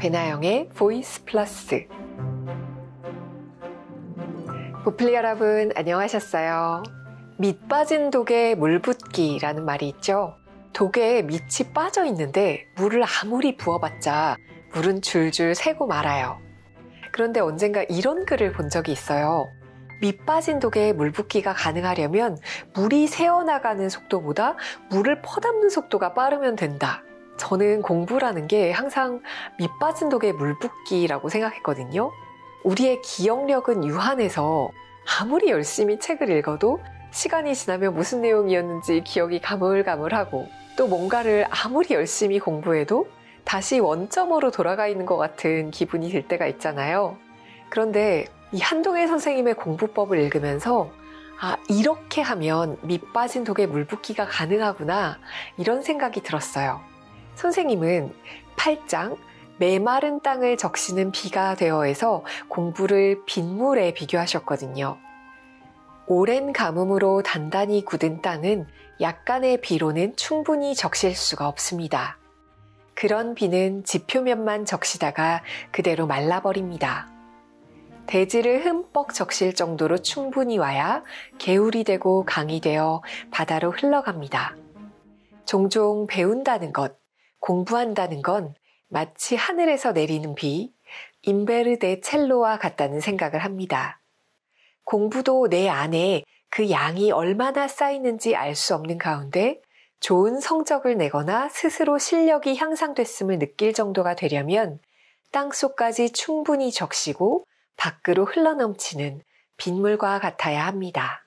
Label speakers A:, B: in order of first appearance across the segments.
A: 배나영의 보이스 플러스 보플리 여러분 안녕하셨어요. 밑 빠진 독에 물 붓기라는 말이 있죠. 독에 밑이 빠져 있는데 물을 아무리 부어봤자 물은 줄줄 새고 말아요. 그런데 언젠가 이런 글을 본 적이 있어요. 밑 빠진 독에 물 붓기가 가능하려면 물이 새어나가는 속도보다 물을 퍼담는 속도가 빠르면 된다. 저는 공부라는 게 항상 밑 빠진 독에 물 붓기라고 생각했거든요. 우리의 기억력은 유한해서 아무리 열심히 책을 읽어도 시간이 지나면 무슨 내용이었는지 기억이 가물가물하고 또 뭔가를 아무리 열심히 공부해도 다시 원점으로 돌아가 있는 것 같은 기분이 들 때가 있잖아요. 그런데 이 한동혜 선생님의 공부법을 읽으면서 아, 이렇게 하면 밑 빠진 독에 물 붓기가 가능하구나 이런 생각이 들었어요. 선생님은 8장 메마른 땅을 적시는 비가 되어에서 공부를 빗물에 비교하셨거든요. 오랜 가뭄으로 단단히 굳은 땅은 약간의 비로는 충분히 적실 수가 없습니다. 그런 비는 지표면만 적시다가 그대로 말라버립니다. 대지를 흠뻑 적실 정도로 충분히 와야 개울이 되고 강이 되어 바다로 흘러갑니다. 종종 배운다는 것, 공부한다는 건 마치 하늘에서 내리는 비, 인베르데 첼로와 같다는 생각을 합니다. 공부도 내 안에 그 양이 얼마나 쌓이는지 알 수 없는 가운데 좋은 성적을 내거나 스스로 실력이 향상됐음을 느낄 정도가 되려면 땅속까지 충분히 적시고 밖으로 흘러넘치는 빗물과 같아야 합니다.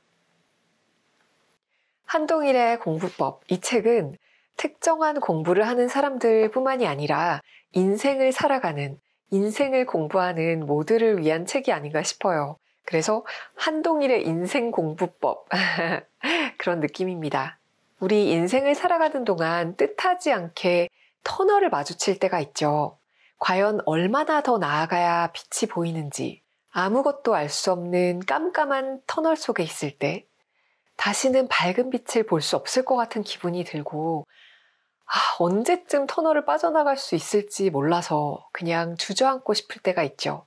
A: 한동일의 공부법 이 책은 특정한 공부를 하는 사람들 뿐만이 아니라 인생을 살아가는, 인생을 공부하는 모두를 위한 책이 아닌가 싶어요. 그래서 한동일의 인생 공부법. 그런 느낌입니다. 우리 인생을 살아가는 동안 뜻하지 않게 터널을 마주칠 때가 있죠. 과연 얼마나 더 나아가야 빛이 보이는지 아무것도 알 수 없는 깜깜한 터널 속에 있을 때 다시는 밝은 빛을 볼 수 없을 것 같은 기분이 들고 아, 언제쯤 터널을 빠져나갈 수 있을지 몰라서 그냥 주저앉고 싶을 때가 있죠.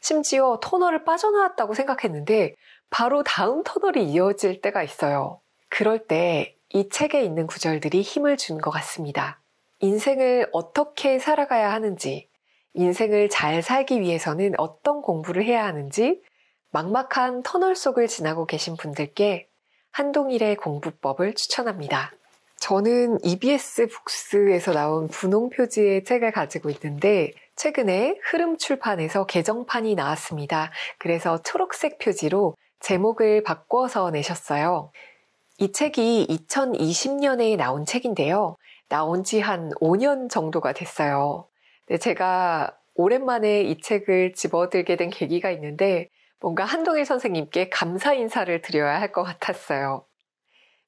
A: 심지어 터널을 빠져나왔다고 생각했는데 바로 다음 터널이 이어질 때가 있어요. 그럴 때 이 책에 있는 구절들이 힘을 준 것 같습니다. 인생을 어떻게 살아가야 하는지, 인생을 잘 살기 위해서는 어떤 공부를 해야 하는지, 막막한 터널 속을 지나고 계신 분들께 한동일의 공부법을 추천합니다. 저는 EBS 북스에서 나온 분홍 표지의 책을 가지고 있는데 최근에 흐름 출판에서 개정판이 나왔습니다. 그래서 초록색 표지로 제목을 바꿔서 내셨어요. 이 책이 2020년에 나온 책인데요. 나온 지 한 5년 정도가 됐어요. 제가 오랜만에 이 책을 집어들게 된 계기가 있는데 뭔가 한동일 선생님께 감사 인사를 드려야 할 것 같았어요.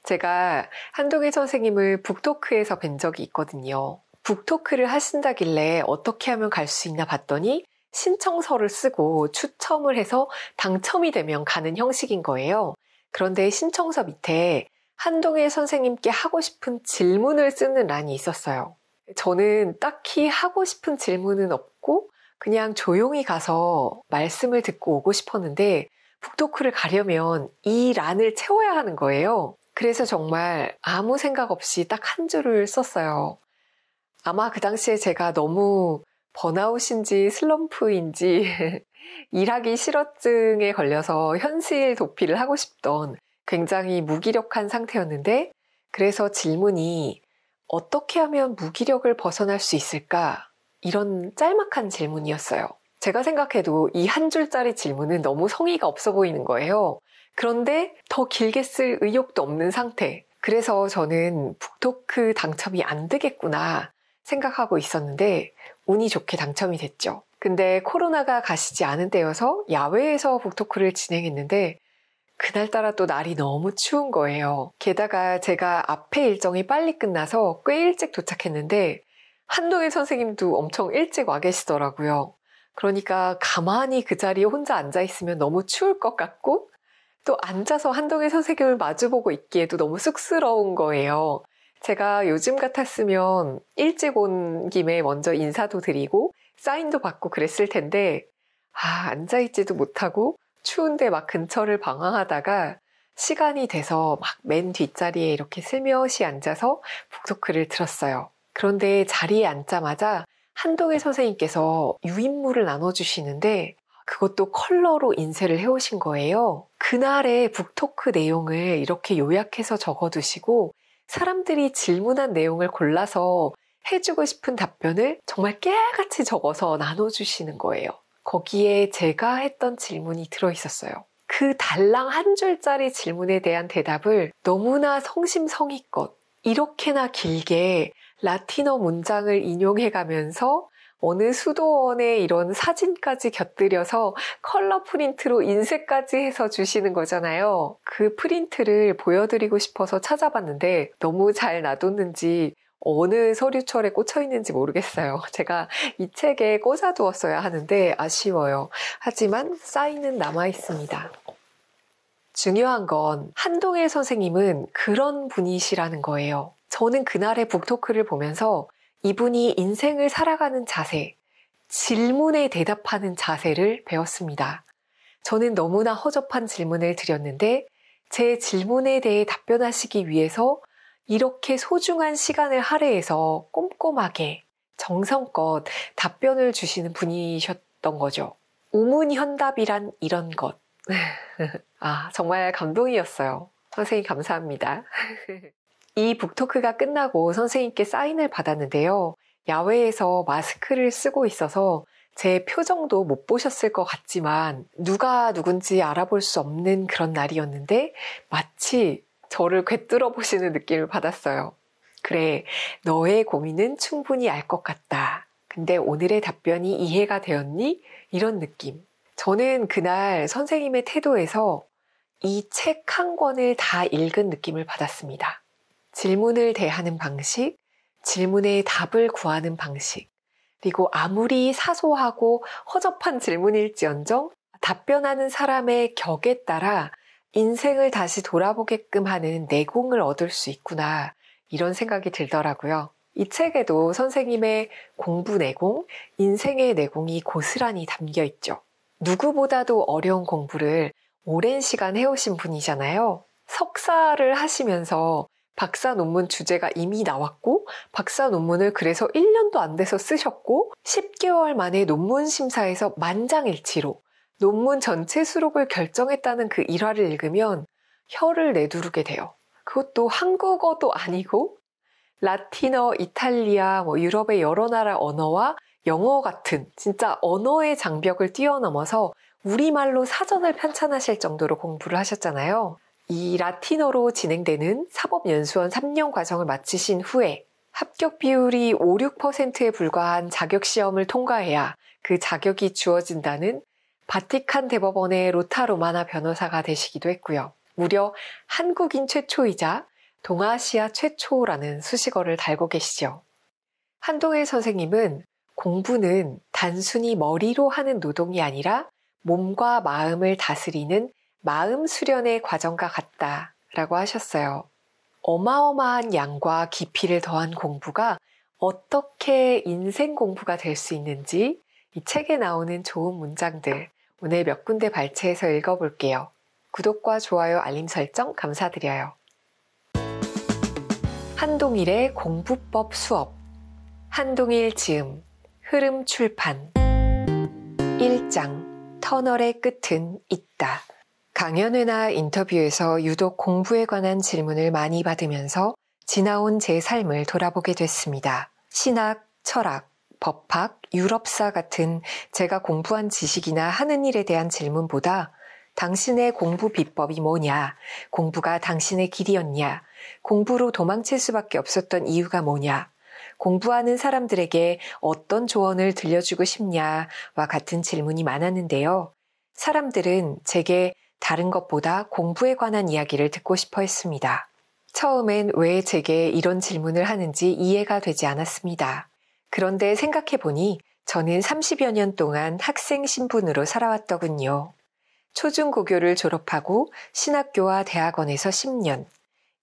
A: 제가 한동희 선생님을 북토크에서 뵌 적이 있거든요. 북토크를 하신다길래 어떻게 하면 갈 수 있나 봤더니 신청서를 쓰고 추첨을 해서 당첨이 되면 가는 형식인 거예요. 그런데 신청서 밑에 한동일 선생님께 하고 싶은 질문을 쓰는 란이 있었어요. 저는 딱히 하고 싶은 질문은 없고 그냥 조용히 가서 말씀을 듣고 오고 싶었는데 북토크를 가려면 이 란을 채워야 하는 거예요. 그래서 정말 아무 생각 없이 딱 한 줄을 썼어요. 아마 그 당시에 제가 너무 번아웃인지 슬럼프인지 일하기 싫어증에 걸려서 현실 도피를 하고 싶던 굉장히 무기력한 상태였는데 그래서 질문이 어떻게 하면 무기력을 벗어날 수 있을까? 이런 짤막한 질문이었어요. 제가 생각해도 이 한 줄짜리 질문은 너무 성의가 없어 보이는 거예요. 그런데 더 길게 쓸 의욕도 없는 상태. 그래서 저는 북토크 당첨이 안 되겠구나 생각하고 있었는데 운이 좋게 당첨이 됐죠. 근데 코로나가 가시지 않은 때여서 야외에서 북토크를 진행했는데 그날따라 또 날이 너무 추운 거예요. 게다가 제가 앞에 일정이 빨리 끝나서 꽤 일찍 도착했는데 한동일 선생님도 엄청 일찍 와 계시더라고요. 그러니까 가만히 그 자리에 혼자 앉아 있으면 너무 추울 것 같고 또 앉아서 한동희 선생님을 마주보고 있기에도 너무 쑥스러운 거예요. 제가 요즘 같았으면 일찍 온 김에 먼저 인사도 드리고 사인도 받고 그랬을 텐데, 아, 앉아있지도 못하고 추운데 막 근처를 방황하다가 시간이 돼서 막 맨 뒷자리에 이렇게 슬며시 앉아서 북토크를 들었어요. 그런데 자리에 앉자마자 한동희 선생님께서 유인물을 나눠주시는데 그것도 컬러로 인쇄를 해오신 거예요. 그날의 북토크 내용을 이렇게 요약해서 적어두시고 사람들이 질문한 내용을 골라서 해주고 싶은 답변을 정말 깨알같이 적어서 나눠주시는 거예요. 거기에 제가 했던 질문이 들어있었어요. 그 달랑 한 줄짜리 질문에 대한 대답을 너무나 성심성의껏 이렇게나 길게 라틴어 문장을 인용해 가면서 어느 수도원에 이런 사진까지 곁들여서 컬러 프린트로 인쇄까지 해서 주시는 거잖아요. 그 프린트를 보여드리고 싶어서 찾아봤는데 너무 잘 놔뒀는지 어느 서류철에 꽂혀 있는지 모르겠어요. 제가 이 책에 꽂아두었어야 하는데 아쉬워요. 하지만 사인은 남아 있습니다. 중요한 건 한동일 선생님은 그런 분이시라는 거예요. 저는 그날의 북토크를 보면서 이분이 인생을 살아가는 자세, 질문에 대답하는 자세를 배웠습니다. 저는 너무나 허접한 질문을 드렸는데 제 질문에 대해 답변하시기 위해서 이렇게 소중한 시간을 할애해서 꼼꼼하게 정성껏 답변을 주시는 분이셨던 거죠. 오문현답이란 이런 것. 아, 정말 감동이었어요. 선생님, 감사합니다. 이 북토크가 끝나고 선생님께 사인을 받았는데요. 야외에서 마스크를 쓰고 있어서 제 표정도 못 보셨을 것 같지만 누가 누군지 알아볼 수 없는 그런 날이었는데 마치 저를 꿰뚫어 보시는 느낌을 받았어요. 그래, 너의 고민은 충분히 알 것 같다. 근데 오늘의 답변이 이해가 되었니? 이런 느낌. 저는 그날 선생님의 태도에서 이 책 한 권을 다 읽은 느낌을 받았습니다. 질문을 대하는 방식, 질문의 답을 구하는 방식, 그리고 아무리 사소하고 허접한 질문일지언정 답변하는 사람의 격에 따라 인생을 다시 돌아보게끔 하는 내공을 얻을 수 있구나. 이런 생각이 들더라고요. 이 책에도 선생님의 공부 내공, 인생의 내공이 고스란히 담겨 있죠. 누구보다도 어려운 공부를 오랜 시간 해오신 분이잖아요. 석사를 하시면서 박사 논문 주제가 이미 나왔고 박사 논문을 그래서 1년도 안 돼서 쓰셨고 10개월 만에 논문 심사에서 만장일치로 논문 전체 수록을 결정했다는 그 일화를 읽으면 혀를 내두르게 돼요. 그것도 한국어도 아니고 라틴어, 이탈리아, 뭐 유럽의 여러 나라 언어와 영어 같은 진짜 언어의 장벽을 뛰어넘어서 우리말로 사전을 편찬하실 정도로 공부를 하셨잖아요. 이 라틴어로 진행되는 사법연수원 3년 과정을 마치신 후에 합격 비율이 5, 6%에 불과한 자격시험을 통과해야 그 자격이 주어진다는 바티칸 대법원의 로타 로마나 변호사가 되시기도 했고요. 무려 한국인 최초이자 동아시아 최초라는 수식어를 달고 계시죠. 한동일 선생님은 공부는 단순히 머리로 하는 노동이 아니라 몸과 마음을 다스리는 마음 수련의 과정과 같다 라고 하셨어요. 어마어마한 양과 깊이를 더한 공부가 어떻게 인생 공부가 될 수 있는지 이 책에 나오는 좋은 문장들 오늘 몇 군데 발췌해서 읽어볼게요. 구독과 좋아요, 알림 설정 감사드려요. 한동일의 공부법 수업 한동일 지음 흐름 출판 1장 터널의 끝은 있다. 강연회나 인터뷰에서 유독 공부에 관한 질문을 많이 받으면서 지나온 제 삶을 돌아보게 됐습니다. 신학, 철학, 법학, 유럽사 같은 제가 공부한 지식이나 하는 일에 대한 질문보다 당신의 공부 비법이 뭐냐, 공부가 당신의 길이었냐, 공부로 도망칠 수밖에 없었던 이유가 뭐냐, 공부하는 사람들에게 어떤 조언을 들려주고 싶냐와 같은 질문이 많았는데요. 사람들은 제게 다른 것보다 공부에 관한 이야기를 듣고 싶어 했습니다. 처음엔 왜 제게 이런 질문을 하는지 이해가 되지 않았습니다. 그런데 생각해보니 저는 30여 년 동안 학생 신분으로 살아왔더군요. 초중고교를 졸업하고 신학교와 대학원에서 10년,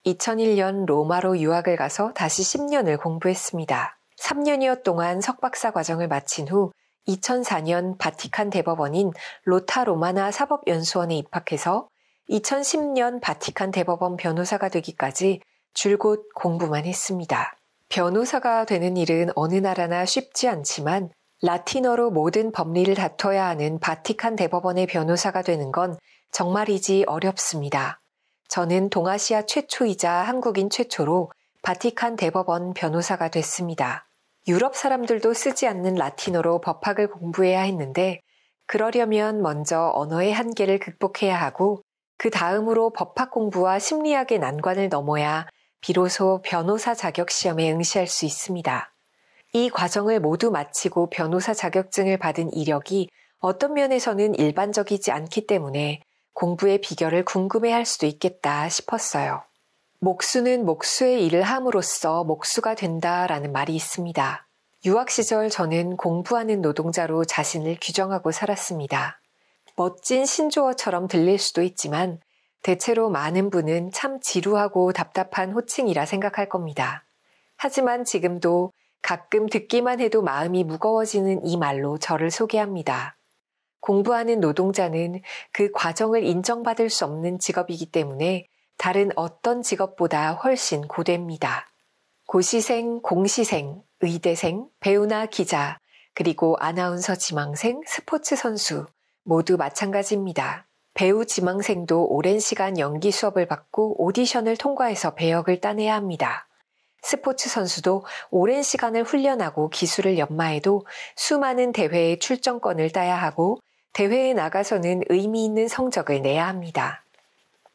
A: 2001년 로마로 유학을 가서 다시 10년을 공부했습니다. 3년여 동안 석박사 과정을 마친 후 2004년 바티칸 대법원인 로타 로마나 사법연수원에 입학해서 2010년 바티칸 대법원 변호사가 되기까지 줄곧 공부만 했습니다. 변호사가 되는 일은 어느 나라나 쉽지 않지만 라틴어로 모든 법리를 다퉈야 하는 바티칸 대법원의 변호사가 되는 건 정말이지 어렵습니다. 저는 동아시아 최초이자 한국인 최초로 바티칸 대법원 변호사가 됐습니다. 유럽 사람들도 쓰지 않는 라틴어로 법학을 공부해야 했는데 그러려면 먼저 언어의 한계를 극복해야 하고 그 다음으로 법학 공부와 심리학의 난관을 넘어야 비로소 변호사 자격 시험에 응시할 수 있습니다. 이 과정을 모두 마치고 변호사 자격증을 받은 이력이 어떤 면에서는 일반적이지 않기 때문에 공부의 비결을 궁금해 할 수도 있겠다 싶었어요. 목수는 목수의 일을 함으로써 목수가 된다라는 말이 있습니다. 유학 시절 저는 공부하는 노동자로 자신을 규정하고 살았습니다. 멋진 신조어처럼 들릴 수도 있지만 대체로 많은 분은 참 지루하고 답답한 호칭이라 생각할 겁니다. 하지만 지금도 가끔 듣기만 해도 마음이 무거워지는 이 말로 저를 소개합니다. 공부하는 노동자는 그 과정을 인정받을 수 없는 직업이기 때문에 다른 어떤 직업보다 훨씬 고됩니다. 고시생, 공시생, 의대생, 배우나 기자, 그리고 아나운서 지망생, 스포츠 선수 모두 마찬가지입니다. 배우 지망생도 오랜 시간 연기 수업을 받고 오디션을 통과해서 배역을 따내야 합니다. 스포츠 선수도 오랜 시간을 훈련하고 기술을 연마해도 수많은 대회에 출전권을 따야 하고 대회에 나가서는 의미 있는 성적을 내야 합니다.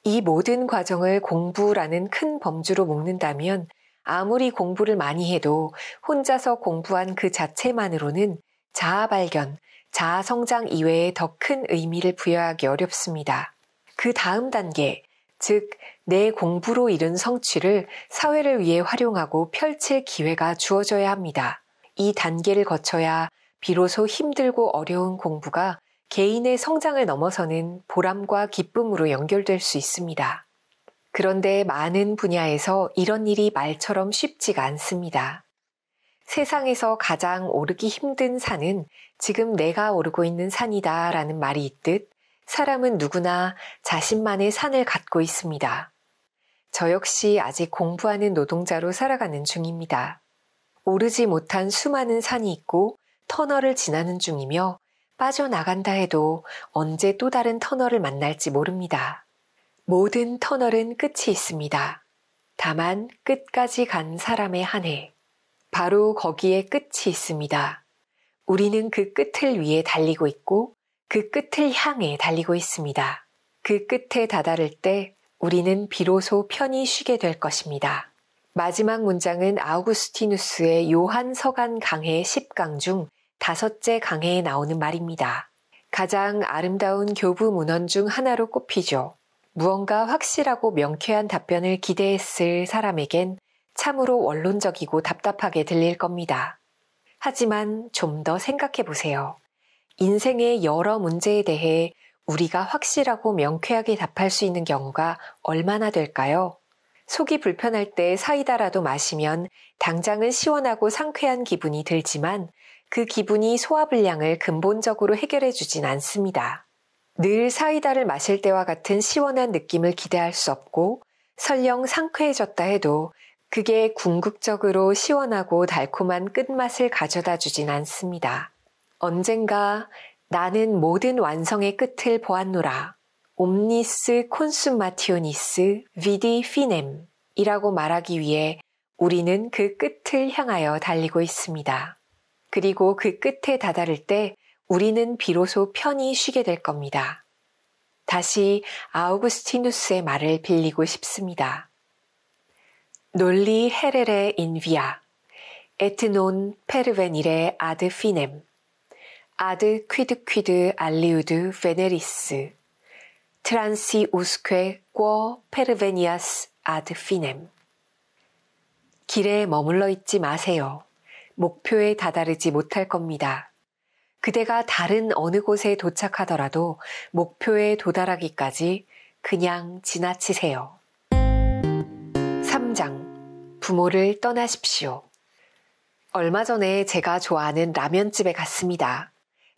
A: 이 모든 과정을 공부라는 큰 범주로 묶는다면 아무리 공부를 많이 해도 혼자서 공부한 그 자체만으로는 자아 발견, 자아 성장 이외에 더 큰 의미를 부여하기 어렵습니다. 그 다음 단계, 즉, 내 공부로 이룬 성취를 사회를 위해 활용하고 펼칠 기회가 주어져야 합니다. 이 단계를 거쳐야 비로소 힘들고 어려운 공부가 개인의 성장을 넘어서는 보람과 기쁨으로 연결될 수 있습니다. 그런데 많은 분야에서 이런 일이 말처럼 쉽지가 않습니다. 세상에서 가장 오르기 힘든 산은 지금 내가 오르고 있는 산이다 라는 말이 있듯 사람은 누구나 자신만의 산을 갖고 있습니다. 저 역시 아직 공부하는 노동자로 살아가는 중입니다. 오르지 못한 수많은 산이 있고 터널을 지나는 중이며 빠져나간다 해도 언제 또 다른 터널을 만날지 모릅니다. 모든 터널은 끝이 있습니다. 다만 끝까지 간 사람의 한 해. 바로 거기에 끝이 있습니다. 우리는 그 끝을 위해 달리고 있고 그 끝을 향해 달리고 있습니다. 그 끝에 다다를 때 우리는 비로소 편히 쉬게 될 것입니다. 마지막 문장은 아우구스티누스의 요한 서간 강해 10강 중 다섯째 강해에 나오는 말입니다. 가장 아름다운 교부 문헌 중 하나로 꼽히죠. 무언가 확실하고 명쾌한 답변을 기대했을 사람에겐 참으로 원론적이고 답답하게 들릴 겁니다. 하지만 좀 더 생각해 보세요. 인생의 여러 문제에 대해 우리가 확실하고 명쾌하게 답할 수 있는 경우가 얼마나 될까요? 속이 불편할 때 사이다라도 마시면 당장은 시원하고 상쾌한 기분이 들지만 그 기분이 소화불량을 근본적으로 해결해 주진 않습니다. 늘 사이다를 마실 때와 같은 시원한 느낌을 기대할 수 없고 설령 상쾌해졌다 해도 그게 궁극적으로 시원하고 달콤한 끝맛을 가져다 주진 않습니다. 언젠가 나는 모든 완성의 끝을 보았노라. 옴니스 콘숨마티오니스 위디 피넴이라고 말하기 위해 우리는 그 끝을 향하여 달리고 있습니다. 그리고 그 끝에 다다를 때 우리는 비로소 편히 쉬게 될 겁니다. 다시 아우구스티누스의 말을 빌리고 싶습니다. 논리 헤레레 인비아 에트논 페르베닐의 아드 피넴 아드 퀴드 퀴드 알리우드 베네리스 트란시 우스퀘 꿔 페르베니아스 아드 피넴 길에 머물러 있지 마세요. 목표에 다다르지 못할 겁니다. 그대가 다른 어느 곳에 도착하더라도 목표에 도달하기까지 그냥 지나치세요. 3장 부모를 떠나십시오. 얼마 전에 제가 좋아하는 라면집에 갔습니다.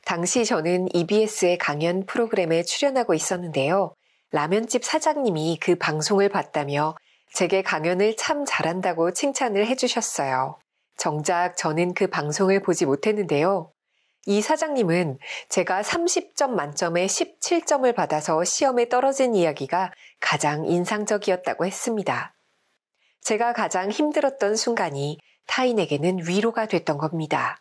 A: 당시 저는 EBS의 강연 프로그램에 출연하고 있었는데요. 라면집 사장님이 그 방송을 봤다며 제게 강연을 참 잘한다고 칭찬을 해주셨어요. 정작 저는 그 방송을 보지 못했는데요. 이 사장님은 제가 30점 만점에 17점을 받아서 시험에 떨어진 이야기가 가장 인상적이었다고 했습니다. 제가 가장 힘들었던 순간이 타인에게는 위로가 됐던 겁니다.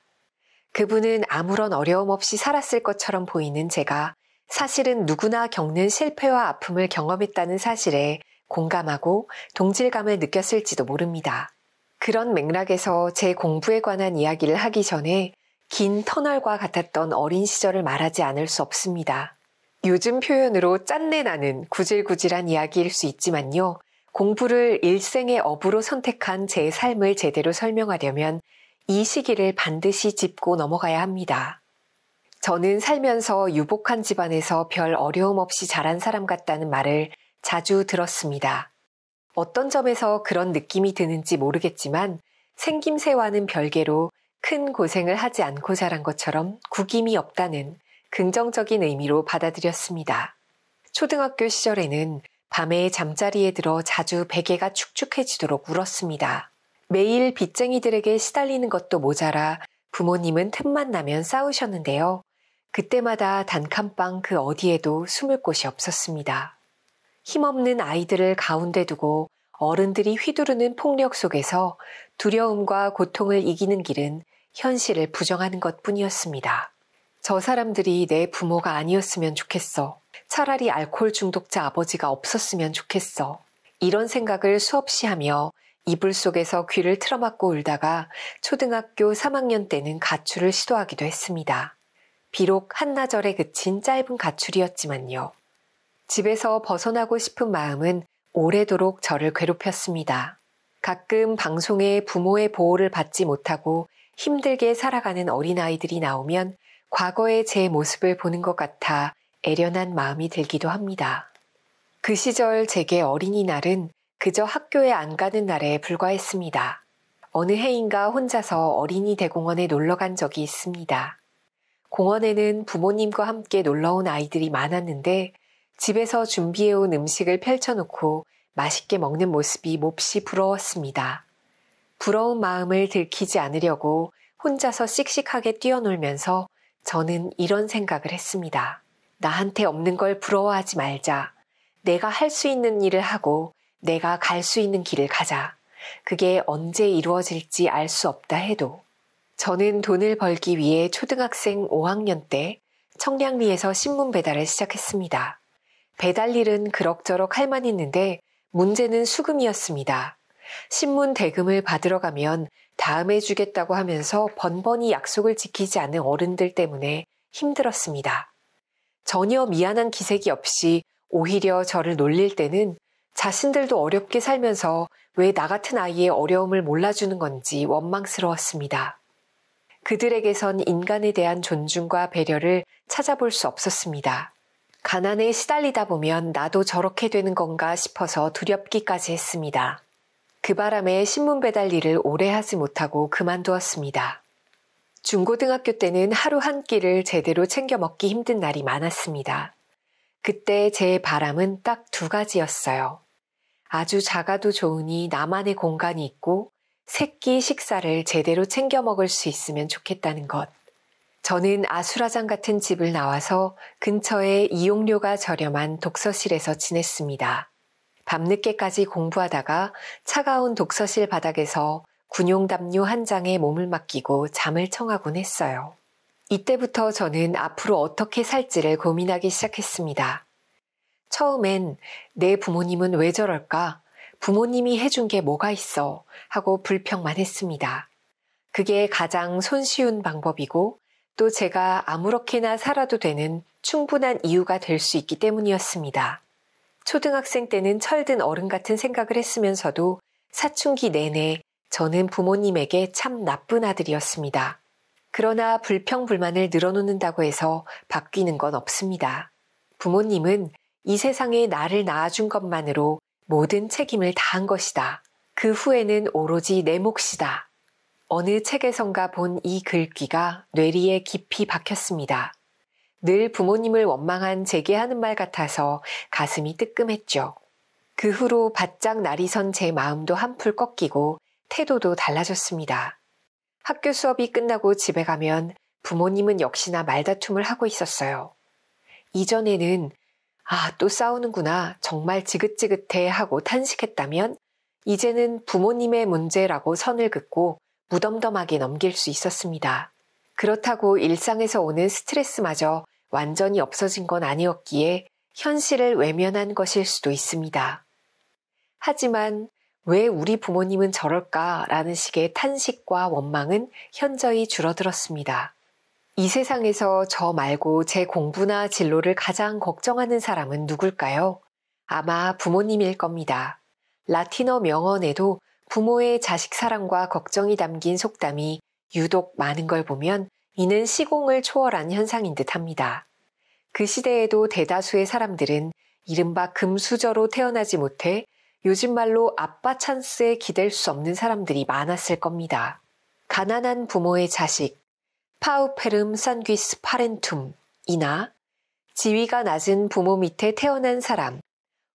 A: 그분은 아무런 어려움 없이 살았을 것처럼 보이는 제가 사실은 누구나 겪는 실패와 아픔을 경험했다는 사실에 공감하고 동질감을 느꼈을지도 모릅니다. 그런 맥락에서 제 공부에 관한 이야기를 하기 전에 긴 터널과 같았던 어린 시절을 말하지 않을 수 없습니다. 요즘 표현으로 짠내 나는 구질구질한 이야기일 수 있지만요. 공부를 일생의 업으로 선택한 제 삶을 제대로 설명하려면 이 시기를 반드시 짚고 넘어가야 합니다. 저는 살면서 유복한 집안에서 별 어려움 없이 자란 사람 같다는 말을 자주 들었습니다. 어떤 점에서 그런 느낌이 드는지 모르겠지만 생김새와는 별개로 큰 고생을 하지 않고 자란 것처럼 구김이 없다는 긍정적인 의미로 받아들였습니다. 초등학교 시절에는 밤에 잠자리에 들어 자주 베개가 축축해지도록 울었습니다. 매일 빚쟁이들에게 시달리는 것도 모자라 부모님은 틈만 나면 싸우셨는데요. 그때마다 단칸방 그 어디에도 숨을 곳이 없었습니다. 힘없는 아이들을 가운데 두고 어른들이 휘두르는 폭력 속에서 두려움과 고통을 이기는 길은 현실을 부정하는 것 뿐이었습니다. 저 사람들이 내 부모가 아니었으면 좋겠어. 차라리 알코올 중독자 아버지가 없었으면 좋겠어. 이런 생각을 수없이 하며 이불 속에서 귀를 틀어막고 울다가 초등학교 3학년 때는 가출을 시도하기도 했습니다. 비록 한나절에 그친 짧은 가출이었지만요. 집에서 벗어나고 싶은 마음은 오래도록 저를 괴롭혔습니다. 가끔 방송에 부모의 보호를 받지 못하고 힘들게 살아가는 어린아이들이 나오면 과거의 제 모습을 보는 것 같아 애련한 마음이 들기도 합니다. 그 시절 제게 어린이날은 그저 학교에 안 가는 날에 불과했습니다. 어느 해인가 혼자서 어린이 대공원에 놀러 간 적이 있습니다. 공원에는 부모님과 함께 놀러 온 아이들이 많았는데 집에서 준비해온 음식을 펼쳐놓고 맛있게 먹는 모습이 몹시 부러웠습니다. 부러운 마음을 들키지 않으려고 혼자서 씩씩하게 뛰어놀면서 저는 이런 생각을 했습니다. 나한테 없는 걸 부러워하지 말자. 내가 할 수 있는 일을 하고 내가 갈 수 있는 길을 가자. 그게 언제 이루어질지 알 수 없다 해도. 저는 돈을 벌기 위해 초등학생 5학년 때 청량리에서 신문 배달을 시작했습니다. 배달일은 그럭저럭 할만했는데 문제는 수금이었습니다. 신문 대금을 받으러 가면 다음에 주겠다고 하면서 번번이 약속을 지키지 않는 어른들 때문에 힘들었습니다. 전혀 미안한 기색이 없이 오히려 저를 놀릴 때는 자신들도 어렵게 살면서 왜 나 같은 아이의 어려움을 몰라주는 건지 원망스러웠습니다. 그들에게선 인간에 대한 존중과 배려를 찾아볼 수 없었습니다. 가난에 시달리다 보면 나도 저렇게 되는 건가 싶어서 두렵기까지 했습니다. 그 바람에 신문 배달 일을 오래 하지 못하고 그만두었습니다. 중고등학교 때는 하루 한 끼를 제대로 챙겨 먹기 힘든 날이 많았습니다. 그때 제 바람은 딱 두 가지였어요. 아주 작아도 좋으니 나만의 공간이 있고 새끼 식사를 제대로 챙겨 먹을 수 있으면 좋겠다는 것. 저는 아수라장 같은 집을 나와서 근처에 이용료가 저렴한 독서실에서 지냈습니다. 밤늦게까지 공부하다가 차가운 독서실 바닥에서 군용 담요 한 장에 몸을 맡기고 잠을 청하곤 했어요. 이때부터 저는 앞으로 어떻게 살지를 고민하기 시작했습니다. 처음엔 내 부모님은 왜 저럴까? 부모님이 해준 게 뭐가 있어? 하고 불평만 했습니다. 그게 가장 손쉬운 방법이고 또 제가 아무렇게나 살아도 되는 충분한 이유가 될 수 있기 때문이었습니다. 초등학생 때는 철든 어른 같은 생각을 했으면서도 사춘기 내내 저는 부모님에게 참 나쁜 아들이었습니다. 그러나 불평불만을 늘어놓는다고 해서 바뀌는 건 없습니다. 부모님은 이 세상에 나를 낳아준 것만으로 모든 책임을 다한 것이다. 그 후에는 오로지 내 몫이다. 어느 책에선가 본 이 글귀가 뇌리에 깊이 박혔습니다. 늘 부모님을 원망한 제게 하는 말 같아서 가슴이 뜨끔했죠. 그 후로 바짝 날이 선 제 마음도 한풀 꺾이고 태도도 달라졌습니다. 학교 수업이 끝나고 집에 가면 부모님은 역시나 말다툼을 하고 있었어요. 이전에는 아, 또 싸우는구나. 정말 지긋지긋해 하고 탄식했다면 이제는 부모님의 문제라고 선을 긋고 무덤덤하게 넘길 수 있었습니다. 그렇다고 일상에서 오는 스트레스마저 완전히 없어진 건 아니었기에 현실을 외면한 것일 수도 있습니다. 하지만 왜 우리 부모님은 저럴까? 라는 식의 탄식과 원망은 현저히 줄어들었습니다. 이 세상에서 저 말고 제 공부나 진로를 가장 걱정하는 사람은 누굴까요? 아마 부모님일 겁니다. 라틴어 명언에도 부모의 자식 사랑과 걱정이 담긴 속담이 유독 많은 걸 보면 이는 시공을 초월한 현상인 듯 합니다. 그 시대에도 대다수의 사람들은 이른바 금수저로 태어나지 못해 요즘 말로 아빠 찬스에 기댈 수 없는 사람들이 많았을 겁니다. 가난한 부모의 자식, 파우페름 산귀스 파렌툼이나 지위가 낮은 부모 밑에 태어난 사람,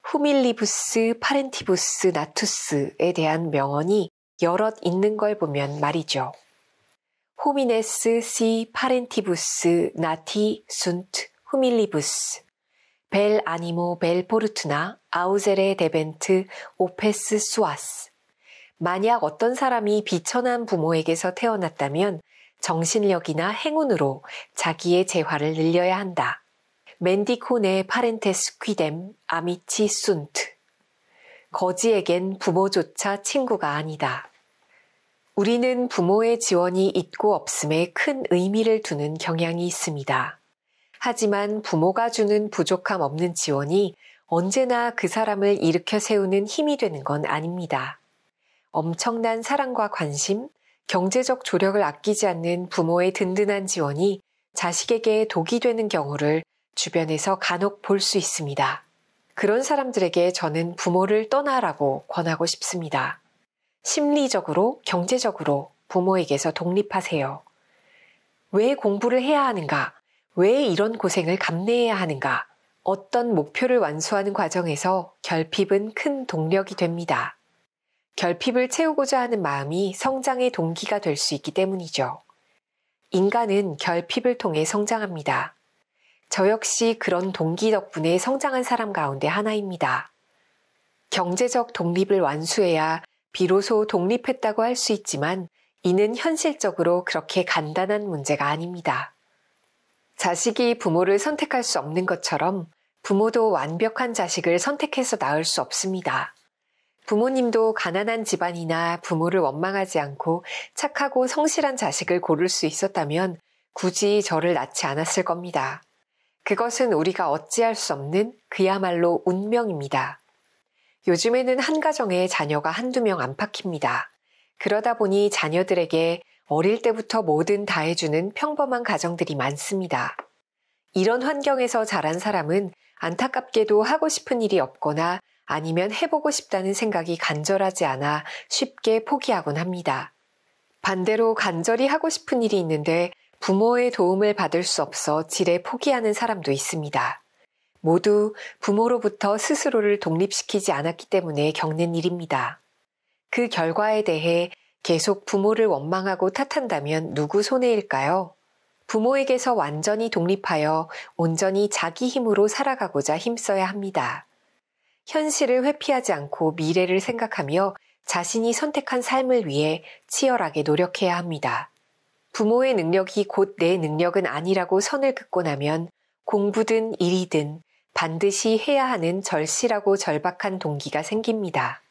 A: 후밀리부스, 파렌티부스, 나투스에 대한 명언이 여럿 있는 걸 보면 말이죠. 호미네스 시 파렌티부스 나티 순트 후밀리부스 벨 아니모 벨 포르투나 아우제레 데벤트 오페스 수아스 만약 어떤 사람이 비천한 부모에게서 태어났다면 정신력이나 행운으로 자기의 재화를 늘려야 한다. 멘디콘의 파렌테스 퀴뎀 아미치 순트. 거지에겐 부모조차 친구가 아니다. 우리는 부모의 지원이 있고 없음에 큰 의미를 두는 경향이 있습니다. 하지만 부모가 주는 부족함 없는 지원이 언제나 그 사람을 일으켜 세우는 힘이 되는 건 아닙니다. 엄청난 사랑과 관심, 경제적 조력을 아끼지 않는 부모의 든든한 지원이 자식에게 독이 되는 경우를 주변에서 간혹 볼 수 있습니다. 그런 사람들에게 저는 부모를 떠나라고 권하고 싶습니다. 심리적으로, 경제적으로 부모에게서 독립하세요. 왜 공부를 해야 하는가? 왜 이런 고생을 감내해야 하는가? 어떤 목표를 완수하는 과정에서 결핍은 큰 동력이 됩니다. 결핍을 채우고자 하는 마음이 성장의 동기가 될 수 있기 때문이죠. 인간은 결핍을 통해 성장합니다. 저 역시 그런 동기 덕분에 성장한 사람 가운데 하나입니다. 경제적 독립을 완수해야 비로소 독립했다고 할 수 있지만 이는 현실적으로 그렇게 간단한 문제가 아닙니다. 자식이 부모를 선택할 수 없는 것처럼 부모도 완벽한 자식을 선택해서 낳을 수 없습니다. 부모님도 가난한 집안이나 부모를 원망하지 않고 착하고 성실한 자식을 고를 수 있었다면 굳이 저를 낳지 않았을 겁니다. 그것은 우리가 어찌할 수 없는 그야말로 운명입니다. 요즘에는 한 가정에 자녀가 한두 명 안팎입니다. 그러다 보니 자녀들에게 어릴 때부터 뭐든 다 해주는 평범한 가정들이 많습니다. 이런 환경에서 자란 사람은 안타깝게도 하고 싶은 일이 없거나 아니면 해보고 싶다는 생각이 간절하지 않아 쉽게 포기하곤 합니다. 반대로 간절히 하고 싶은 일이 있는데 부모의 도움을 받을 수 없어 지레 포기하는 사람도 있습니다. 모두 부모로부터 스스로를 독립시키지 않았기 때문에 겪는 일입니다. 그 결과에 대해 계속 부모를 원망하고 탓한다면 누구 손해일까요? 부모에게서 완전히 독립하여 온전히 자기 힘으로 살아가고자 힘써야 합니다. 현실을 회피하지 않고 미래를 생각하며 자신이 선택한 삶을 위해 치열하게 노력해야 합니다. 부모의 능력이 곧 내 능력은 아니라고 선을 긋고 나면 공부든 일이든 반드시 해야 하는 절실하고 절박한 동기가 생깁니다.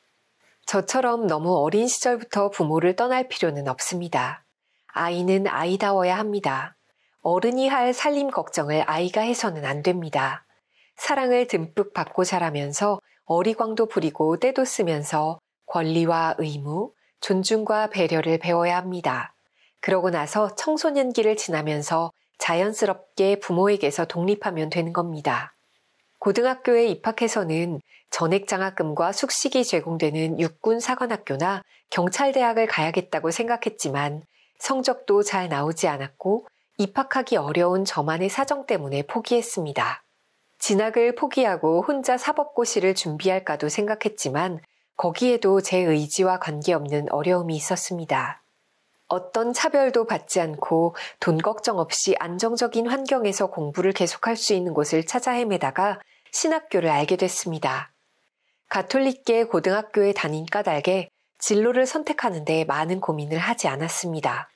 A: 저처럼 너무 어린 시절부터 부모를 떠날 필요는 없습니다. 아이는 아이다워야 합니다. 어른이 할 살림 걱정을 아이가 해서는 안 됩니다. 사랑을 듬뿍 받고 자라면서 어리광도 부리고 때도 쓰면서 권리와 의무, 존중과 배려를 배워야 합니다. 그러고 나서 청소년기를 지나면서 자연스럽게 부모에게서 독립하면 되는 겁니다. 고등학교에 입학해서는 전액장학금과 숙식이 제공되는 육군사관학교나 경찰대학을 가야겠다고 생각했지만 성적도 잘 나오지 않았고 입학하기 어려운 저만의 사정 때문에 포기했습니다. 진학을 포기하고 혼자 사법고시를 준비할까도 생각했지만 거기에도 제 의지와 관계없는 어려움이 있었습니다. 어떤 차별도 받지 않고 돈 걱정 없이 안정적인 환경에서 공부를 계속할 수 있는 곳을 찾아 헤매다가 신학교를 알게 됐습니다. 가톨릭계 고등학교에 다닌 까닭에 진로를 선택하는데 많은 고민을 하지 않았습니다.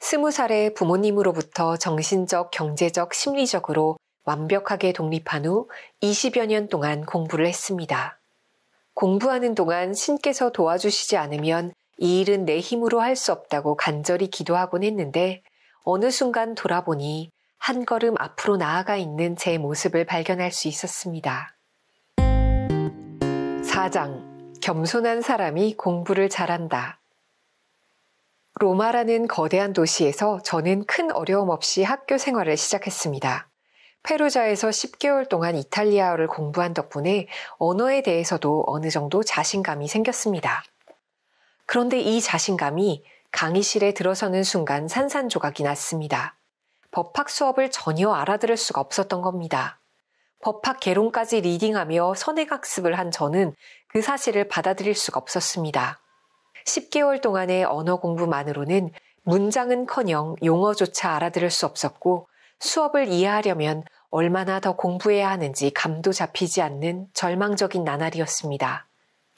A: 스무 살에 부모님으로부터 정신적, 경제적, 심리적으로 완벽하게 독립한 후 20여 년 동안 공부를 했습니다. 공부하는 동안 신께서 도와주시지 않으면 이 일은 내 힘으로 할 수 없다고 간절히 기도하곤 했는데 어느 순간 돌아보니 한 걸음 앞으로 나아가 있는 제 모습을 발견할 수 있었습니다. 4장 겸손한 사람이 공부를 잘한다. 로마라는 거대한 도시에서 저는 큰 어려움 없이 학교 생활을 시작했습니다. 페루자에서 10개월 동안 이탈리아어를 공부한 덕분에 언어에 대해서도 어느 정도 자신감이 생겼습니다. 그런데 이 자신감이 강의실에 들어서는 순간 산산조각이 났습니다. 법학 수업을 전혀 알아들을 수가 없었던 겁니다. 법학 개론까지 리딩하며 선행학습을 한 저는 그 사실을 받아들일 수가 없었습니다. 10개월 동안의 언어 공부만으로는 문장은 커녕 용어조차 알아들을 수 없었고 수업을 이해하려면 얼마나 더 공부해야 하는지 감도 잡히지 않는 절망적인 나날이었습니다.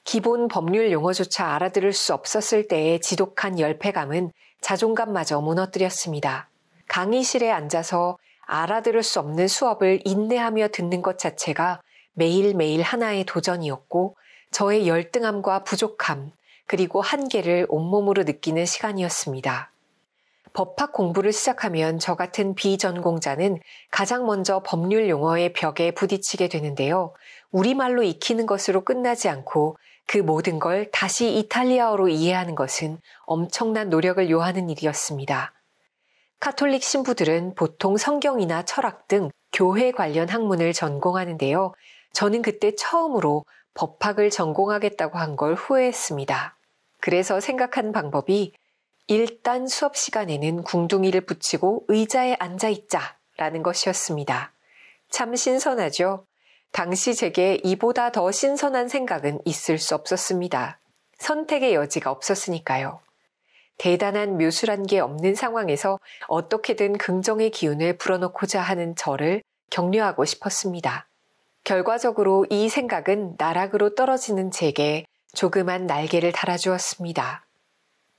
A: 기본 법률 용어조차 알아들을 수 없었을 때의 지독한 열패감은 자존감마저 무너뜨렸습니다. 강의실에 앉아서 알아들을 수 없는 수업을 인내하며 듣는 것 자체가 매일매일 하나의 도전이었고 저의 열등함과 부족함 그리고 한계를 온몸으로 느끼는 시간이었습니다. 법학 공부를 시작하면 저 같은 비전공자는 가장 먼저 법률 용어의 벽에 부딪히게 되는데요. 우리말로 익히는 것으로 끝나지 않고 그 모든 걸 다시 이탈리아어로 이해하는 것은 엄청난 노력을 요하는 일이었습니다. 카톨릭 신부들은 보통 성경이나 철학 등 교회 관련 학문을 전공하는데요. 저는 그때 처음으로 법학을 전공하겠다고 한 걸 후회했습니다. 그래서 생각한 방법이 일단 수업 시간에는 궁둥이를 붙이고 의자에 앉아 있자 라는 것이었습니다. 참 신선하죠? 당시 제게 이보다 더 신선한 생각은 있을 수 없었습니다. 선택의 여지가 없었으니까요. 대단한 묘수란 게 없는 상황에서 어떻게든 긍정의 기운을 불어넣고자 하는 저를 격려하고 싶었습니다. 결과적으로 이 생각은 나락으로 떨어지는 제게 조그만 날개를 달아주었습니다.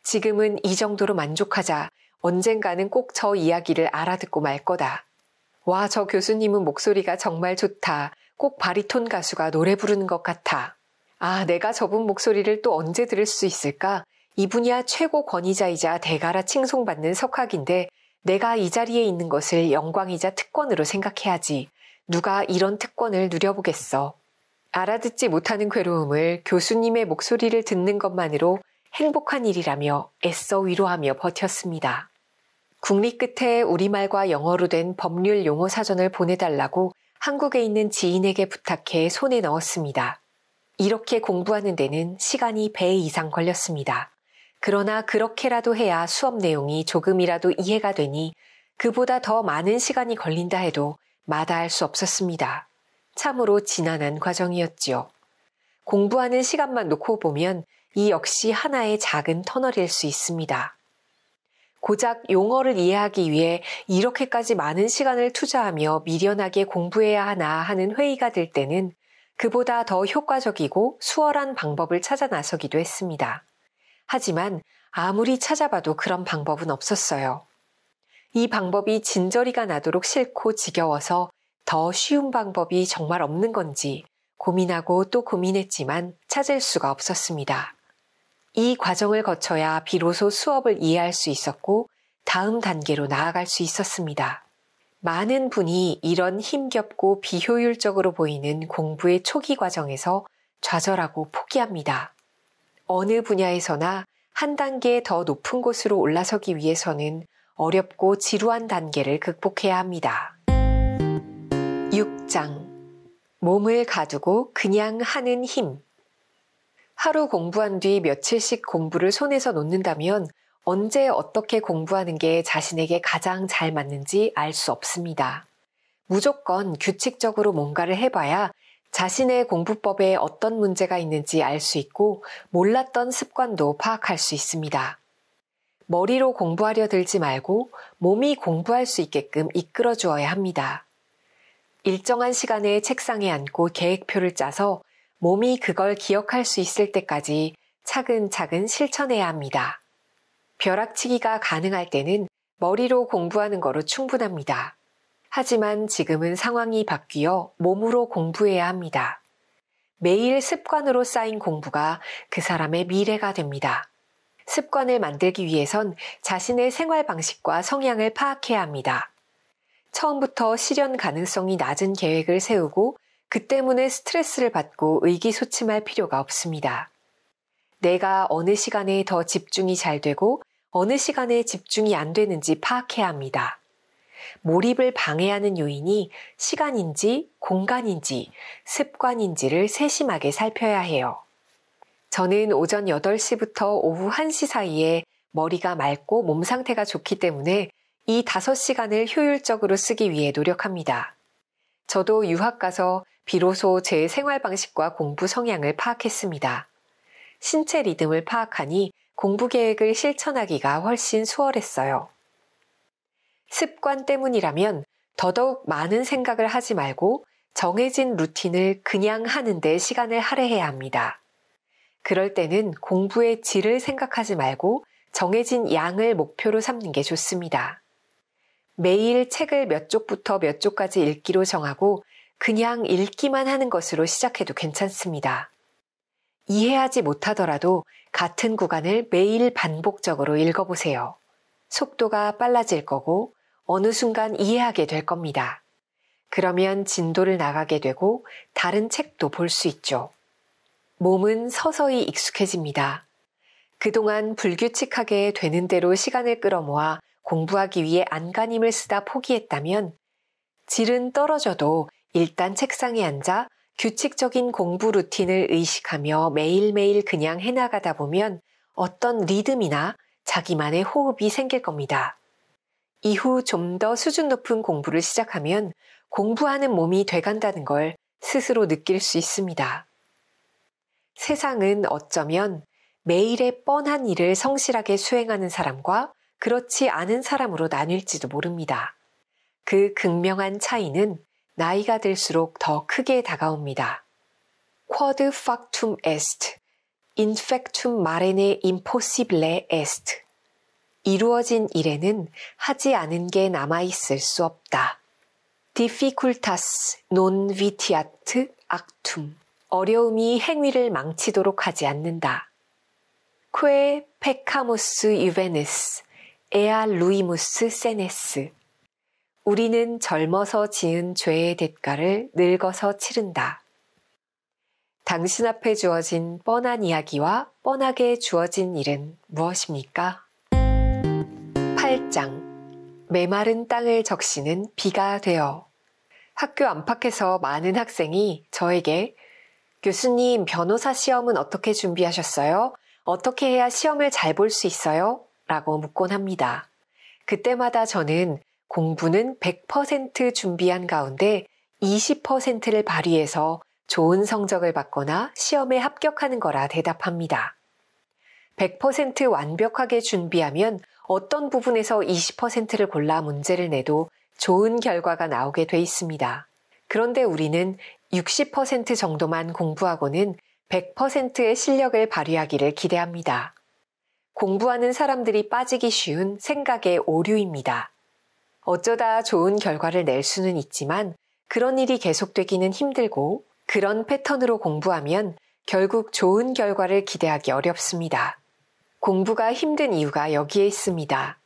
A: 지금은 이 정도로 만족하자 언젠가는 꼭 저 이야기를 알아듣고 말 거다. 와, 저 교수님은 목소리가 정말 좋다. 꼭 바리톤 가수가 노래 부르는 것 같아. 아, 내가 저분 목소리를 또 언제 들을 수 있을까? 이 분야 최고 권위자이자 대가라 칭송받는 석학인데 내가 이 자리에 있는 것을 영광이자 특권으로 생각해야지. 누가 이런 특권을 누려보겠어. 알아듣지 못하는 괴로움을 교수님의 목소리를 듣는 것만으로 행복한 일이라며 애써 위로하며 버텼습니다. 국립 끝에 우리말과 영어로 된 법률 용어 사전을 보내달라고 한국에 있는 지인에게 부탁해 손에 넣었습니다. 이렇게 공부하는 데는 시간이 배 이상 걸렸습니다. 그러나 그렇게라도 해야 수업 내용이 조금이라도 이해가 되니 그보다 더 많은 시간이 걸린다 해도 마다할 수 없었습니다. 참으로 지난한 과정이었지요. 공부하는 시간만 놓고 보면 이 역시 하나의 작은 터널일 수 있습니다. 고작 용어를 이해하기 위해 이렇게까지 많은 시간을 투자하며 미련하게 공부해야 하나 하는 회의가 될 때는 그보다 더 효과적이고 수월한 방법을 찾아 나서기도 했습니다. 하지만 아무리 찾아봐도 그런 방법은 없었어요. 이 방법이 진저리가 나도록 싫고 지겨워서 더 쉬운 방법이 정말 없는 건지 고민하고 또 고민했지만 찾을 수가 없었습니다. 이 과정을 거쳐야 비로소 수업을 이해할 수 있었고 다음 단계로 나아갈 수 있었습니다. 많은 분이 이런 힘겹고 비효율적으로 보이는 공부의 초기 과정에서 좌절하고 포기합니다. 어느 분야에서나 한 단계 더 높은 곳으로 올라서기 위해서는 어렵고 지루한 단계를 극복해야 합니다. 6장 몸을 가두고 그냥 하는 힘 하루 공부한 뒤 며칠씩 공부를 손에서 놓는다면 언제 어떻게 공부하는 게 자신에게 가장 잘 맞는지 알 수 없습니다. 무조건 규칙적으로 뭔가를 해봐야 자신의 공부법에 어떤 문제가 있는지 알 수 있고 몰랐던 습관도 파악할 수 있습니다. 머리로 공부하려 들지 말고 몸이 공부할 수 있게끔 이끌어 주어야 합니다. 일정한 시간에 책상에 앉고 계획표를 짜서 몸이 그걸 기억할 수 있을 때까지 차근차근 실천해야 합니다. 벼락치기가 가능할 때는 머리로 공부하는 거로 충분합니다. 하지만 지금은 상황이 바뀌어 몸으로 공부해야 합니다. 매일 습관으로 쌓인 공부가 그 사람의 미래가 됩니다. 습관을 만들기 위해선 자신의 생활 방식과 성향을 파악해야 합니다. 처음부터 실현 가능성이 낮은 계획을 세우고 그 때문에 스트레스를 받고 의기소침할 필요가 없습니다. 내가 어느 시간에 더 집중이 잘 되고 어느 시간에 집중이 안 되는지 파악해야 합니다. 몰입을 방해하는 요인이 시간인지 공간인지 습관인지를 세심하게 살펴야 해요. 저는 오전 8시부터 오후 1시 사이에 머리가 맑고 몸 상태가 좋기 때문에 이 5시간을 효율적으로 쓰기 위해 노력합니다. 저도 유학 가서 비로소 제 생활 방식과 공부 성향을 파악했습니다. 신체 리듬을 파악하니 공부 계획을 실천하기가 훨씬 수월했어요. 습관 때문이라면 더더욱 많은 생각을 하지 말고 정해진 루틴을 그냥 하는데 시간을 할애해야 합니다. 그럴 때는 공부의 질을 생각하지 말고 정해진 양을 목표로 삼는 게 좋습니다. 매일 책을 몇 쪽부터 몇 쪽까지 읽기로 정하고 그냥 읽기만 하는 것으로 시작해도 괜찮습니다. 이해하지 못하더라도 같은 구간을 매일 반복적으로 읽어보세요. 속도가 빨라질 거고 어느 순간 이해하게 될 겁니다. 그러면 진도를 나가게 되고 다른 책도 볼 수 있죠. 몸은 서서히 익숙해집니다. 그동안 불규칙하게 되는 대로 시간을 끌어모아 공부하기 위해 안간힘을 쓰다 포기했다면 질은 떨어져도 일단 책상에 앉아 규칙적인 공부 루틴을 의식하며 매일매일 그냥 해나가다 보면 어떤 리듬이나 자기만의 호흡이 생길 겁니다. 이후 좀 더 수준 높은 공부를 시작하면 공부하는 몸이 돼간다는 걸 스스로 느낄 수 있습니다. 세상은 어쩌면 매일의 뻔한 일을 성실하게 수행하는 사람과 그렇지 않은 사람으로 나뉠지도 모릅니다. 그 극명한 차이는 나이가 들수록 더 크게 다가옵니다. Quod factum est, infectum marene impossibile est. 이루어진 일에는 하지 않은 게 남아있을 수 없다. difficultas non vitiat actum. 어려움이 행위를 망치도록 하지 않는다. que peccamus juvenis, ea luimus senes. 우리는 젊어서 지은 죄의 대가를 늙어서 치른다. 당신 앞에 주어진 뻔한 이야기와 뻔하게 주어진 일은 무엇입니까? 8장 메마른 땅을 적시는 비가 되어 학교 안팎에서 많은 학생이 저에게 교수님 변호사 시험은 어떻게 준비하셨어요? 어떻게 해야 시험을 잘 볼 수 있어요? 라고 묻곤 합니다. 그때마다 저는 공부는 100% 준비한 가운데 20%를 발휘해서 좋은 성적을 받거나 시험에 합격하는 거라 대답합니다. 100% 완벽하게 준비하면 어떤 부분에서 20%를 골라 문제를 내도 좋은 결과가 나오게 돼 있습니다. 그런데 우리는 60% 정도만 공부하고는 100%의 실력을 발휘하기를 기대합니다. 공부하는 사람들이 빠지기 쉬운 생각의 오류입니다. 어쩌다 좋은 결과를 낼 수는 있지만 그런 일이 계속되기는 힘들고 그런 패턴으로 공부하면 결국 좋은 결과를 기대하기 어렵습니다. 공부가 힘든 이유가 여기에 있습니다.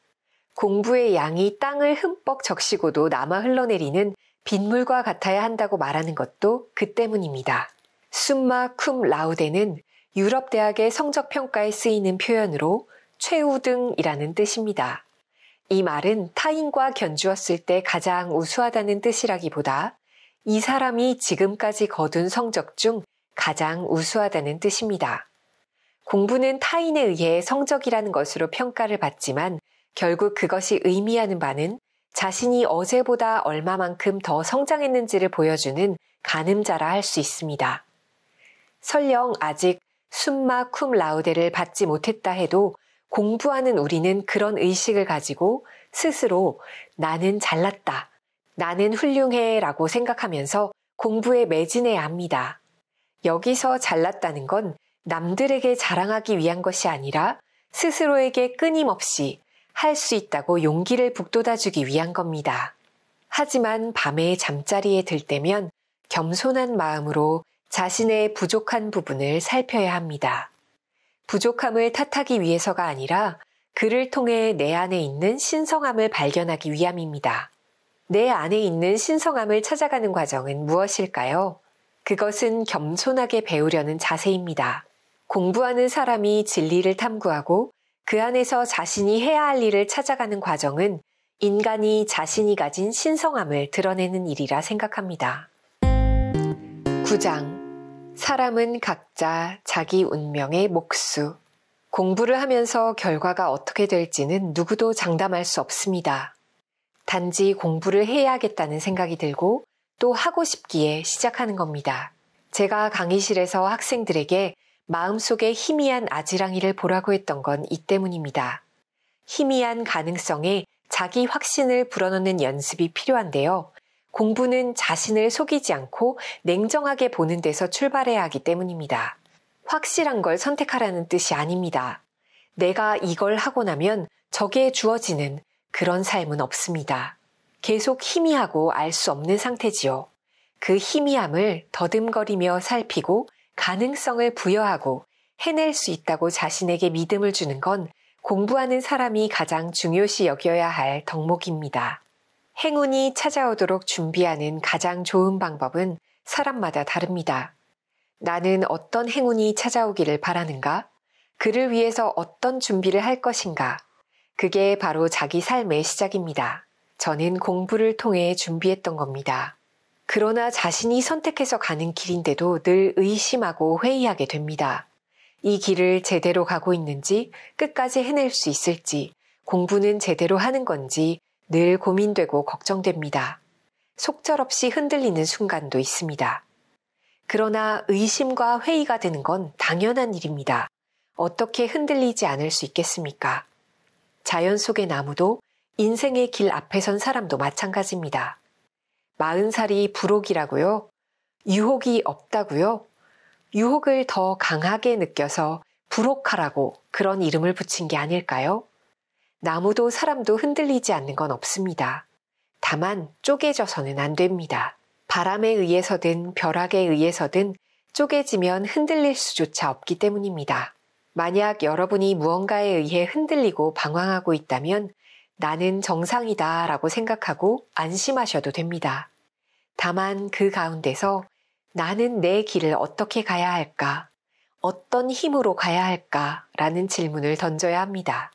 A: 공부의 양이 땅을 흠뻑 적시고도 남아 흘러내리는 빗물과 같아야 한다고 말하는 것도 그 때문입니다. 숨마 쿰 라우데는 유럽 대학의 성적 평가에 쓰이는 표현으로 최우등이라는 뜻입니다. 이 말은 타인과 견주었을 때 가장 우수하다는 뜻이라기보다 이 사람이 지금까지 거둔 성적 중 가장 우수하다는 뜻입니다. 공부는 타인에 의해 성적이라는 것으로 평가를 받지만 결국 그것이 의미하는 바는 자신이 어제보다 얼마만큼 더 성장했는지를 보여주는 가늠자라 할 수 있습니다. 설령 아직 숨마 쿰 라우데를 받지 못했다 해도 공부하는 우리는 그런 의식을 가지고 스스로 나는 잘났다, 나는 훌륭해 라고 생각하면서 공부에 매진해야 합니다. 여기서 잘났다는 건 남들에게 자랑하기 위한 것이 아니라 스스로에게 끊임없이 할 수 있다고 용기를 북돋아주기 위한 겁니다. 하지만 밤에 잠자리에 들 때면 겸손한 마음으로 자신의 부족한 부분을 살펴야 합니다. 부족함을 탓하기 위해서가 아니라 그를 통해 내 안에 있는 신성함을 발견하기 위함입니다. 내 안에 있는 신성함을 찾아가는 과정은 무엇일까요? 그것은 겸손하게 배우려는 자세입니다. 공부하는 사람이 진리를 탐구하고 그 안에서 자신이 해야 할 일을 찾아가는 과정은 인간이 자신이 가진 신성함을 드러내는 일이라 생각합니다. 9장 사람은 각자 자기 운명의 목수 공부를 하면서 결과가 어떻게 될지는 누구도 장담할 수 없습니다. 단지 공부를 해야겠다는 생각이 들고 또 하고 싶기에 시작하는 겁니다. 제가 강의실에서 학생들에게 마음속에 희미한 아지랑이를 보라고 했던 건 이 때문입니다. 희미한 가능성에 자기 확신을 불어넣는 연습이 필요한데요. 공부는 자신을 속이지 않고 냉정하게 보는 데서 출발해야 하기 때문입니다. 확실한 걸 선택하라는 뜻이 아닙니다. 내가 이걸 하고 나면 저게 주어지는 그런 삶은 없습니다. 계속 희미하고 알 수 없는 상태지요. 그 희미함을 더듬거리며 살피고 가능성을 부여하고 해낼 수 있다고 자신에게 믿음을 주는 건 공부하는 사람이 가장 중요시 여겨야 할 덕목입니다. 행운이 찾아오도록 준비하는 가장 좋은 방법은 사람마다 다릅니다. 나는 어떤 행운이 찾아오기를 바라는가? 그를 위해서 어떤 준비를 할 것인가? 그게 바로 자기 삶의 시작입니다. 저는 공부를 통해 준비했던 겁니다. 그러나 자신이 선택해서 가는 길인데도 늘 의심하고 회의하게 됩니다. 이 길을 제대로 가고 있는지, 끝까지 해낼 수 있을지, 공부는 제대로 하는 건지, 늘 고민되고 걱정됩니다. 속절없이 흔들리는 순간도 있습니다. 그러나 의심과 회의가 되는 건 당연한 일입니다. 어떻게 흔들리지 않을 수 있겠습니까? 자연 속의 나무도 인생의 길 앞에 선 사람도 마찬가지입니다. 마흔 살이 불혹이라고요? 유혹이 없다고요? 유혹을 더 강하게 느껴서 불혹하라고 그런 이름을 붙인 게 아닐까요? 나무도 사람도 흔들리지 않는 건 없습니다. 다만 쪼개져서는 안 됩니다. 바람에 의해서든 벼락에 의해서든 쪼개지면 흔들릴 수조차 없기 때문입니다. 만약 여러분이 무언가에 의해 흔들리고 방황하고 있다면 나는 정상이다 라고 생각하고 안심하셔도 됩니다. 다만 그 가운데서 나는 내 길을 어떻게 가야 할까? 어떤 힘으로 가야 할까? 라는 질문을 던져야 합니다.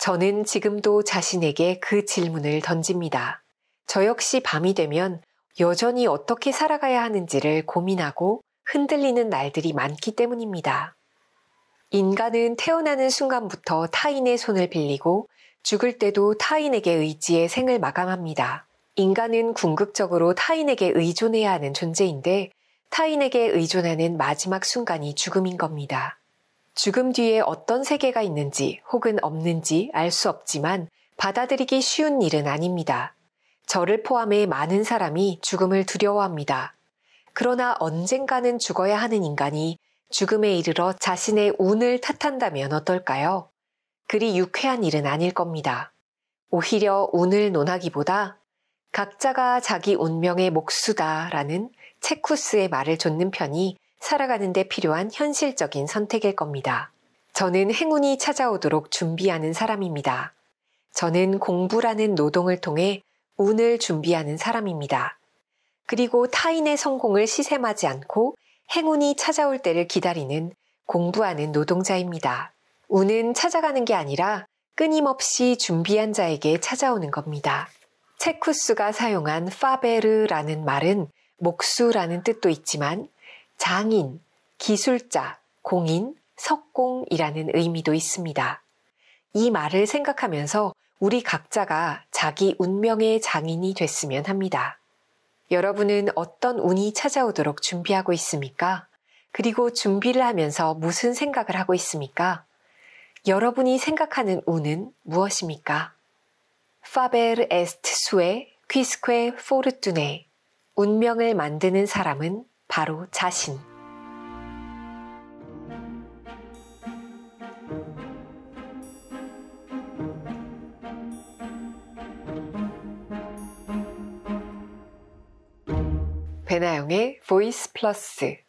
A: 저는 지금도 자신에게 그 질문을 던집니다. 저 역시 밤이 되면 여전히 어떻게 살아가야 하는지를 고민하고 흔들리는 날들이 많기 때문입니다. 인간은 태어나는 순간부터 타인의 손을 빌리고 죽을 때도 타인에게 의지해 생을 마감합니다. 인간은 궁극적으로 타인에게 의존해야 하는 존재인데 타인에게 의존하는 마지막 순간이 죽음인 겁니다. 죽음 뒤에 어떤 세계가 있는지 혹은 없는지 알 수 없지만 받아들이기 쉬운 일은 아닙니다. 저를 포함해 많은 사람이 죽음을 두려워합니다. 그러나 언젠가는 죽어야 하는 인간이 죽음에 이르러 자신의 운을 탓한다면 어떨까요? 그리 유쾌한 일은 아닐 겁니다. 오히려 운을 논하기보다 각자가 자기 운명의 목수다라는 체쿠스의 말을 좇는 편이 살아가는 데 필요한 현실적인 선택일 겁니다. 저는 행운이 찾아오도록 준비하는 사람입니다. 저는 공부라는 노동을 통해 운을 준비하는 사람입니다. 그리고 타인의 성공을 시샘하지 않고 행운이 찾아올 때를 기다리는 공부하는 노동자입니다. 운은 찾아가는 게 아니라 끊임없이 준비한 자에게 찾아오는 겁니다. 체쿠스가 사용한 파베르라는 말은 목수라는 뜻도 있지만 장인, 기술자, 공인, 석공이라는 의미도 있습니다. 이 말을 생각하면서 우리 각자가 자기 운명의 장인이 됐으면 합니다. 여러분은 어떤 운이 찾아오도록 준비하고 있습니까? 그리고 준비를 하면서 무슨 생각을 하고 있습니까? 여러분이 생각하는 운은 무엇입니까? 파벨 에스트 e s 퀴스 u e q u i s 운명을 만드는 사람은 바로 자신. 배나영의 보이스 플러스